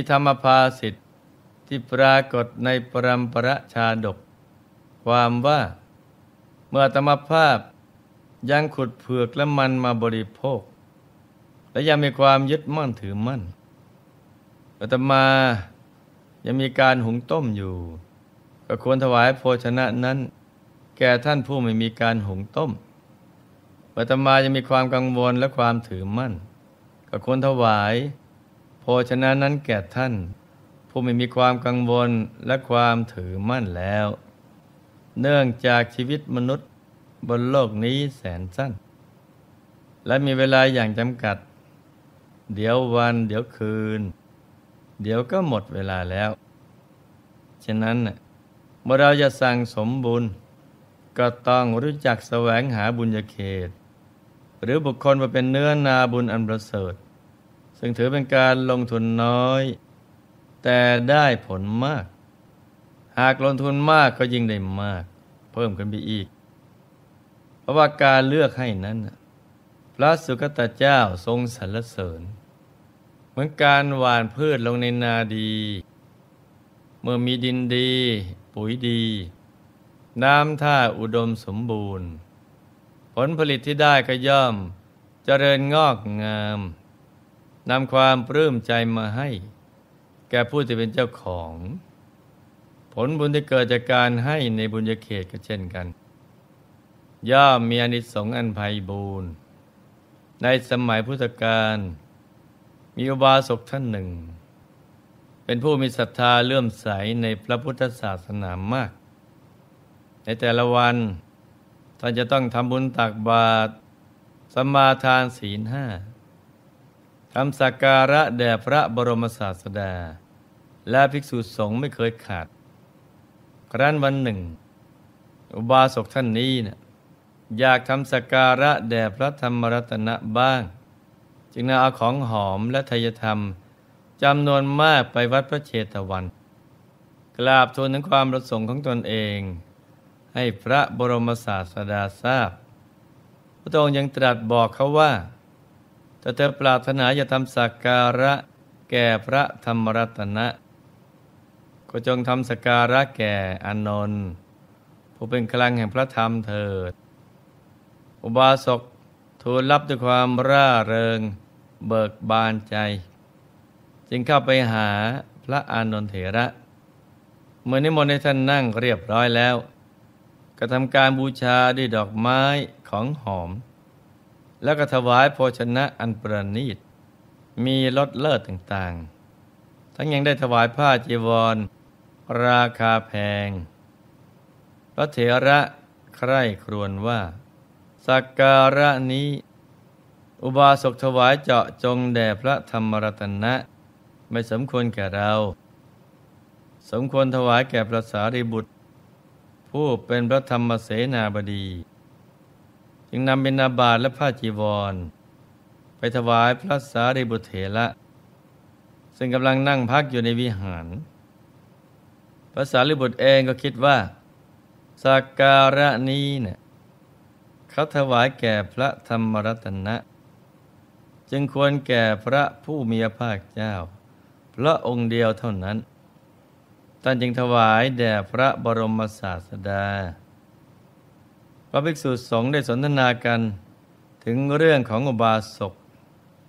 มีธรรมภาสิทธิที่ปรากฏในปรัมประชาดก ความว่า เมื่อธรรมภาพยังขุดเผือกและมันมาบริโภค และยังมีความยึดมั่นถือมั่นอาตมายังมีการหุงต้มอยู่ก็ควรถวายโภชนะนั้น แก่ท่านผู้ไม่มีการหุงต้มอาตมายังมีความกังวลและความถือมั่นก็ควรถวายชนะนั้นแก่ท่าน ผู้ไม่มีความกังวลและความถือมั่นแล้ว เนื่องจากชีวิตมนุษย์บนโลกนี้แสนสั้น และมีเวลาอย่างจำกัด เดี๋ยววันเดี๋ยวคืน เดี๋ยวก็หมดเวลาแล้ว ฉะนั้นเมื่อเราจะสั่งสมบุญ ก็ต้องรู้จักแสวงหาบุญญาเขต หรือบุคคลมาเป็นเนื้อนาบุญอันประเสริฐซึ่งถือเป็นการลงทุนน้อย แต่ได้ผลมาก หากลงทุนมากก็ยิ่งได้มาก เพิ่มขึ้นไปอีก เพราะว่าการเลือกให้นั้นพระสุคตเจ้าทรงสรรเสริญ เหมือนการหว่านพืชลงในนาดี เมื่อมีดินดี ปุ๋ยดี น้ำท่าอุดมสมบูรณ์ ผลผลิตที่ได้ก็ย่อมเจริญงอกงามนำความปลื้มใจมาให้ แก่ผู้ที่เป็นเจ้าของ ผลบุญที่เกิดจากการให้ในบุญญาเขตก็เช่นกันย่อมมีอนิสงส์อันไพ่บูรณ์ ในสมัยพุทธกาลมีอุบาสกท่านหนึ่ง เป็นผู้มีศรัทธาเลื่อมใสในพระพุทธศาสนามาก ในแต่ละวัน ท่านจะต้องทำบุญตักบาตรสมาทานศีลห้าคำสักการะแด่พระบรมศาสดา และภิกษุสงฆ์ไม่เคยขาดครั้นวันหนึ่ง อุบาสกท่านนี้นะอยากทำสักการะแด่พระธรรมรัตนะบ้าง จึงนำเอาของหอมและทยธรรมจำนวนมากไปวัดพระเชตวันกราบทูลถึงความประสงค์ของตนเอง ให้พระบรมศาสดาทราบ พระองค์ยังตรัสบอกเขาว่าแต่เธอปรารถนาจะทำสักการะแก่พระธรรมรัตนะก็จงทำสักการะแก่อนนท์ผู้เป็นกลางแห่งพระธรรมเถิด อุบาสกทูลรับด้วยความร่าเริงเบิกบานใจ จึงเข้าไปหาพระอานนทเถระ เมื่อนิมนต์ให้ท่านนั่งเรียบร้อยแล้วก็ทำการบูชาด้วยดอกไม้ของหอมแล้วก็ถวายโภชนะอันประณีตมีรสเลิศต่างๆ ทั้งยังได้ถวายผ้าจีวร ราคาแพง พระเถระ ใคร่ครวญว่า สักการะนี้ อุบาสกถวายเจาะจงแด่พระธรรมรัตนะไม่สมควรแก่เรา สมควรถวายแก่พระสารีบุตร ผู้เป็นพระธรรมเสนาบดีจึงนำเป็นนาบาทและผ้าจีวร ไปถวายพระสารีบุตรเถระซึ่งกำลังนั่งพักอยู่ในวิหาร พระสารีบุตรเองก็คิดว่า สากการะนี้เนะี่ยเขาถวายแก่พระธรรมรัตนะ จึงควรแก่พระผู้มีภาคเจ้า พระองค์เดียวเท่านั้นท่านจึงถวายแด่พระบรมศาสดาพระภิกษุสงฆ์ได้สนทนากันถึงเรื่องของอุบาสก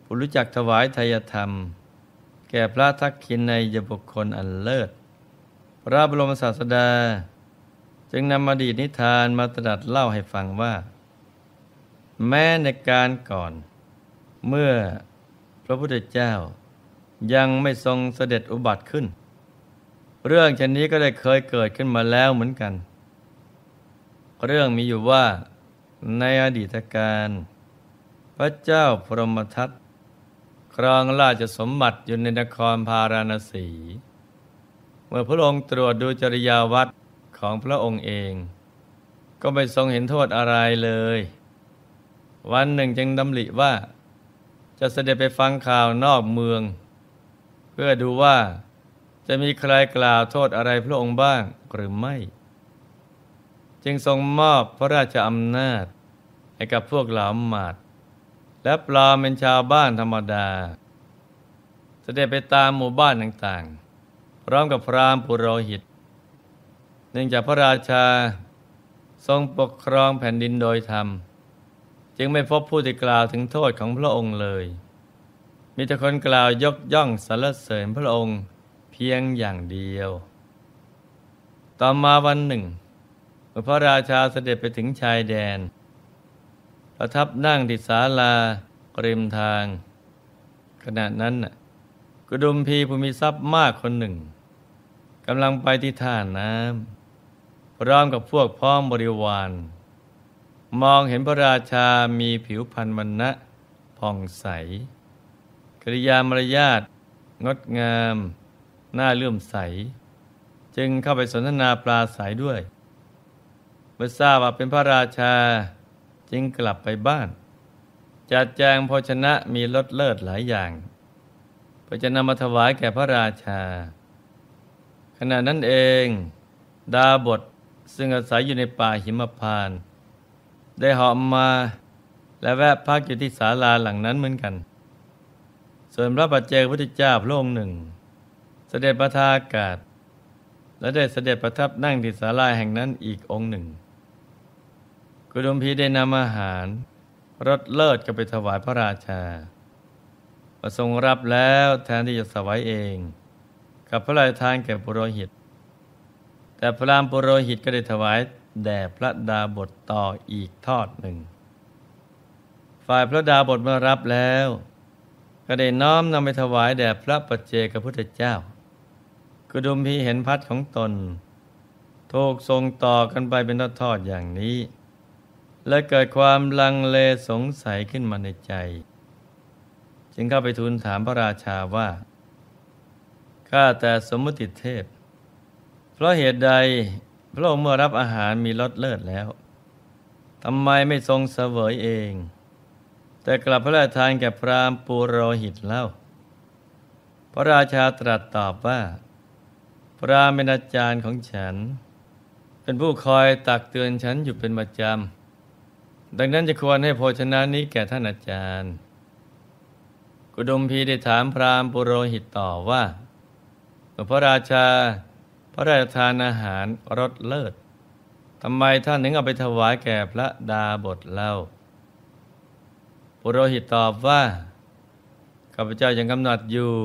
ผู้รู้จักถวายทายธรรม แก่พระทักขินในยบุคคลอันเลิศ พระบรมศาสดา จึงนำอดีตนิทานมาตรัสเล่าให้ฟังว่า แม้ในการก่อนเมื่อพระพุทธเจ้ายังไม่ทรงเสด็จอุบัติขึ้น เรื่องเช่นนี้ก็ได้เคยเกิดขึ้นมาแล้วเหมือนกันเรื่องมีอยู่ว่าในอดีตการพระเจ้าพรหมทัตครองราชสมบัติอยู่ในนครพาราณสี เมื่อพระองค์ตรวจดูจริยาวัดของพระองค์เอง ก็ไม่ทรงเห็นโทษอะไรเลย วันหนึ่งจึงดำริว่าจะเสด็จไปฟังข่าวนอกเมือง เพื่อดูว่าจะมีใครกล่าวโทษอะไรพระองค์บ้างหรือไม่จึงทรงมอบพระราชอำนาจให้กับพวกหลามหมาดและปลอมเป็นชาวบ้านธรรมดา เสด็จไปตามหมู่บ้านต่างๆ พร้อมกับพรามปุโรหิตเนื่องจากพระราชาทรงปกครองแผ่นดินโดยธรรม จึงไม่พบผู้ที่กล่าวถึงโทษของพระองค์เลย มีแต่คนกล่าวยกย่องสรรเสริญพระองค์เพียงอย่างเดียว ต่อมาวันหนึ่งพระราชาเสด็จไปถึงชายแดน ประทับนั่งติดศาลาเริมทาง ขณะนั้นกุดุมพีภูมิทรัพย์มากคนหนึ่งกำลังไปที่ท่าน้ำพร้อมกับพวกพ้องบริวาร มองเห็นพระราชามีผิวพรรณวันณะผ่องใส กริยามารยาทงดงามหน้าเลื่อมใส จึงเข้าไปสนทนาปลาใสด้วยมื่อทราบว่าเป็นพระราชาจึงกลับไปบ้านจัดแจงโภชนะมีรสเลิศหลายอย่างเพื่อจะนำมาถวายแก่พระราชา ขณะนั้นเองดาบทซึ่งอาศัยอยู่ในป่าหิมพานได้หอมมาและแวะพักอยู่ที่ศาลาหลังนั้นเหมือนกัน ส่วนพระปัจเจกพุทธเจ้าพระองค์หนึ่ง เสด็จประทากาศ และได้เสด็จประทับนั่งที่ศาลาแห่งนั้นอีกองค์หนึ่งกุดุมพีได้นำอาหารรสเลิศก็ไปถวายพระราชา ประทรงรับแล้วแทนที่จะสวายเอง กับพระราชทานแก่ปุโรหิต แต่พระรามปุโรหิตก็ได้ถวายแด่พระดาบทต่ออีกทอดหนึ่ง ฝ่ายพระดาบทเมื่อรับแล้ว ก็ได้น้อมนำไปถวายแด่พระปัจเจกพุทธเจ้ากุดุมพีเห็นพัดของตนถทกทรงต่อกันไปเป็นทอดๆอย่างนี้และเกิดความลังเลสงสัยขึ้นมาในใจ จึงเข้าไปทูลถามพระราชาว่า ข้าแต่สมมติเทพ เพราะเหตุใดพระองค์เมื่อรับอาหารมีรสเลิศแล้ว ทำไมไม่ทรงเสวยเอง แต่กลับพระราชทานแก่พรามปูโรหิตเล่า พระราชาตรัสตอบว่า พระเป็นอาจารย์ของฉัน เป็นผู้คอยตักเตือนฉันอยู่เป็นประจำดังนั้นจะควรให้โภชนะนี้แก่ท่านอาจารย์ กุดุมพีได้ถามพราหมณ์ปุโรหิตต่อว่า พระราชา พระราชทานอาหาร รสเลิศทำไมท่านถึงเอาไปถวายแก่พระดาบทเล่า ปุโรหิตตอบว่าข้าพเจ้ายังกำหนัดอยู่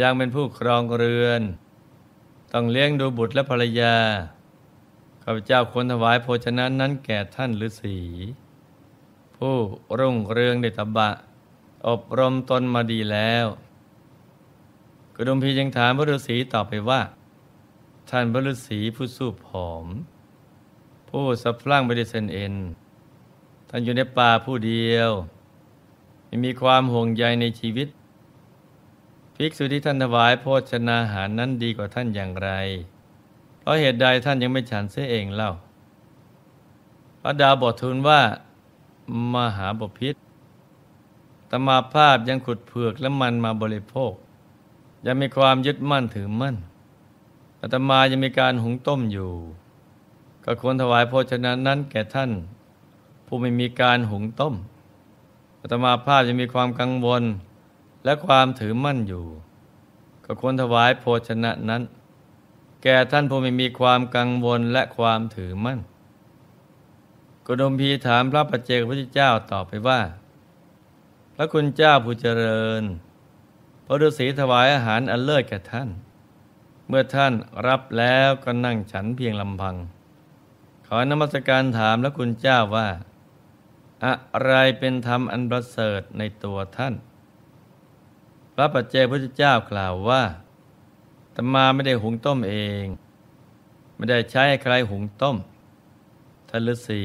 ยังเป็นผู้ครองเรือน ต้องเลี้ยงดูบุตรและภรรยาข้าพเจ้าควรถวาย โภชนะนั้นแก่ท่านฤาษี ผู้รุ่งเรืองในตบะ อบรมตนมาดีแล้วกุดุมพียังถามพระฤาษีตอบไปว่า ท่านพระฤาษีผู้สู้ผอม ผู้สะพรั่งไปด้วยเส้นเอ็น ท่านอยู่ในป่าผู้เดียว ไม่มีความ ห่วงใยในชีวิตภิกษุที่ท่านถวายโภชนาหารนั้นดีกว่าท่านอย่างไรราะเหตุใดท่านยังไม่ฉันเสียเองเล่าพระดาบททูลว่า มหาบพิษตมาภาพยังขุดเผือกและมันมาบริโภค ยังมีความยึดมั่นถือมั่นอาตมายังมีการหุงต้มอยู่ ก็ควรถวายโภชนะนั้นแก่ท่าน ผู้ไม่มีการหุงต้มอาตมาภาพยังมีความกังวลและความถือมั่นอยู่ ก็ควรถวายโภชนะนั้นแก่ท่านผู้ไม่มีความกังวลและความถือมั่นกดมพีถามพระปัจเจกพระพุทธเจ้าตอบไปว่า พระคุณเจ้าผู้เจริญพระฤาษีถวายอาหารอันเลิศแก่ท่าน เมื่อท่านรับแล้วก็นั่งฉันเพียงลำพัง ขอนมัสการถามพระคุณเจ้าว่า อะไรเป็นธรรมอันประเสริฐในตัวท่าน พระปัจเจกพระพุทธเจ้ากล่าวว่าตมาไม่ได้หุงต้มเอง ไม่ได้ใช้ใครหุงต้มท่านฤาษี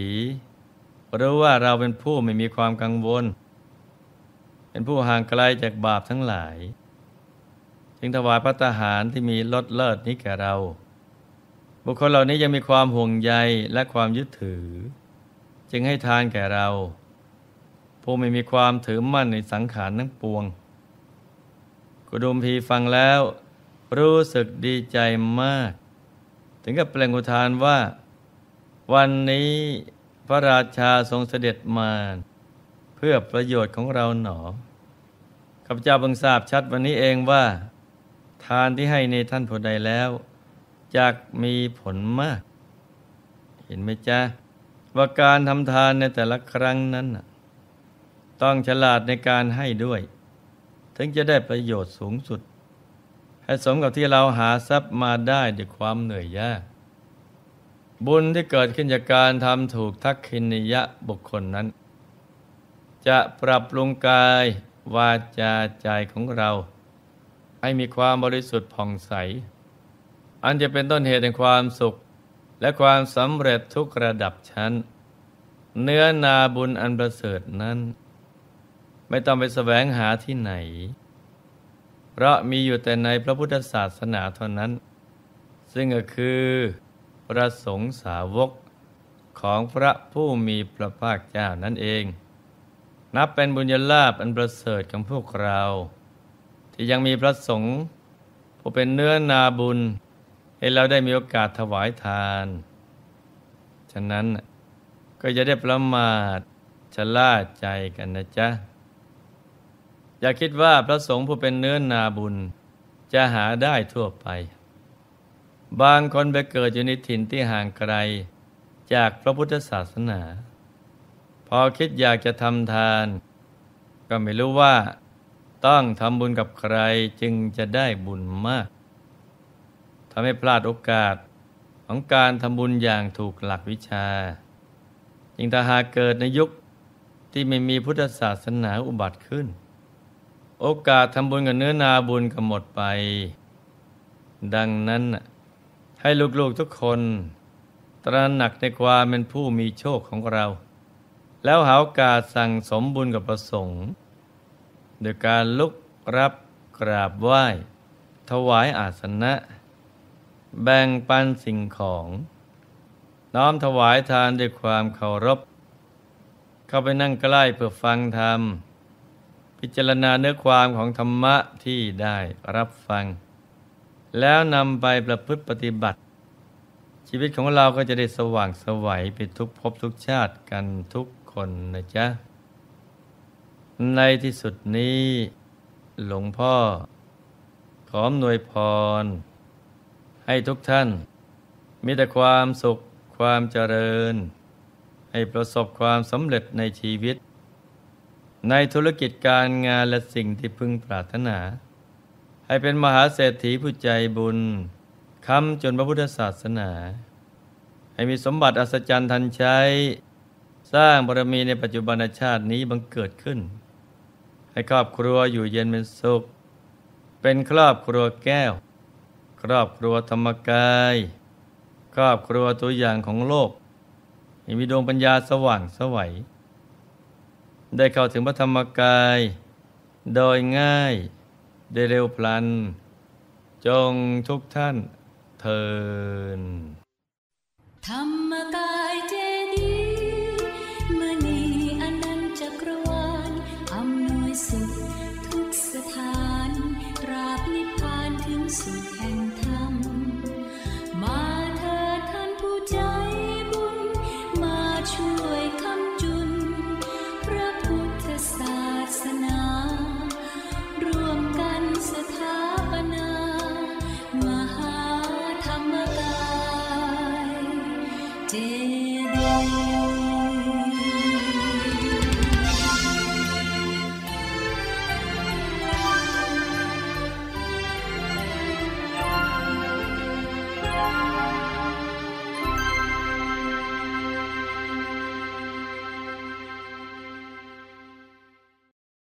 รู้ว่าเราเป็นผู้ไม่มีความกังวล เป็นผู้ห่างไกลจากบาปทั้งหลาย จึงถวายพระตาหารที่มีลดเลิศนี้แก่เรา บุคคลเหล่านี้ยังมีความห่วงใยและความยึดถือ จึงให้ทานแก่เรา ผู้ไม่มีความถือมั่นในสังขารทั้งปวงกุดุมพีฟังแล้วรู้สึกดีใจมาก ถึงกับแปลงอุทานว่า วันนี้พระราชาทรงเสด็จมาเพื่อประโยชน์ของเราหนอข้าพเจ้าบังทราบชัดวันนี้เองว่า ทานที่ให้ในท่านผู้ใดแล้วจักมีผลมาก เห็นไหมจ๊ะ ว่าการทำทานในแต่ละครั้งนั้นต้องฉลาดในการให้ด้วย ถึงจะได้ประโยชน์สูงสุดสมกับที่เราหาทรัพย์มาได้ด้วยความเหนื่อยยาก บุญที่เกิดขึ้นจากการทำถูกทักขินิยะบุคคลนั้น จะปรับปรุงกายวาจาใจของเรา ให้มีความบริสุทธิ์ผ่องใส อันจะเป็นต้นเหตุแห่งความสุขและความสำเร็จทุกระดับชั้น เนื้อนาบุญอันประเสริฐนั้น ไม่ต้องไปแสวงหาที่ไหนเพราะมีอยู่แต่ในพระพุทธศาสนาเท่านั้น ซึ่งก็คือประสงค์สาวกของพระผู้มีพระภาคเจ้านั่นเอง นับเป็นบุญญาลาภอันประเสริฐของพวกเรา ที่ยังมีพระสงฆ์ผู้เป็นเนื้อนาบุญให้เราได้มีโอกาสถวายทาน ฉะนั้นก็จะได้ประมาทชะล่าใจกันนะจ๊ะอย่าคิดว่าพระสงฆ์ผู้เป็นเนื้อนนาบุญจะหาได้ทั่วไป บางคนไปเกิดอยู่ในถิ่นที่ห่างไกลจากพระพุทธศาสนา พอคิดอยากจะทำทาน ก็ไม่รู้ว่าต้องทำบุญกับใครจึงจะได้บุญมากทำให้พลาดโอกาสของการทำบุญอย่างถูกหลักวิชา ยิ่งถ้าหากเกิดในยุคที่ไม่มีพุทธศาสนาอุบัติขึ้นโอกาสทำบุญกับเนื้อนาบุญก็หมดไป ดังนั้นให้ลูกๆทุกคน ตระหนักในความเป็นผู้มีโชคของเรา แล้วหาโอกาสสั่งสมบุญกับประสงค์ โดยการลุกรับกราบไหว้ ถวายอาสนะ แบ่งปันสิ่งของ น้อมถวายทานด้วยความเคารพเข้าไปนั่งใกล้เพื่อฟังธรรมพิจารณาเนื้อความของธรรมะที่ได้รับฟัง แล้วนำไปประพฤติปฏิบัติ ชีวิตของเราก็จะได้สว่างสวัยไปทุกภพทุกชาติกันทุกคนนะจ๊ะ ในที่สุดนี้หลวงพ่อขอมหน่วยพร ให้ทุกท่าน มีแต่ความสุขความเจริญ ให้ประสบความสำเร็จในชีวิตในธุรกิจการงานและสิ่งที่พึงปรารถนา ให้เป็นมหาเศรษฐีผู้ใจบุญคำจนพระพุทธศาสนา ให้มีสมบัติอัศจรรย์ทันใช้ สร้างบารมีในปัจจุบันชาตินี้บังเกิดขึ้น ให้ครอบครัวอยู่เย็นเป็นสุข เป็นครอบครัวแก้ว ครอบครัวธรรมกาย ครอบครัวตัวอย่างของโลก มีดวงปัญญาสว่างสวยัยได้เข้าถึงพระธรรมกาย โดยง่ายได้เร็วพลัน จงทุกท่านเทินธรรมกายเจดีมณีอนันตจักรวาลอำนวยสุขทุกสถาน ราบนิพพานถึงสุดแห่งธรรม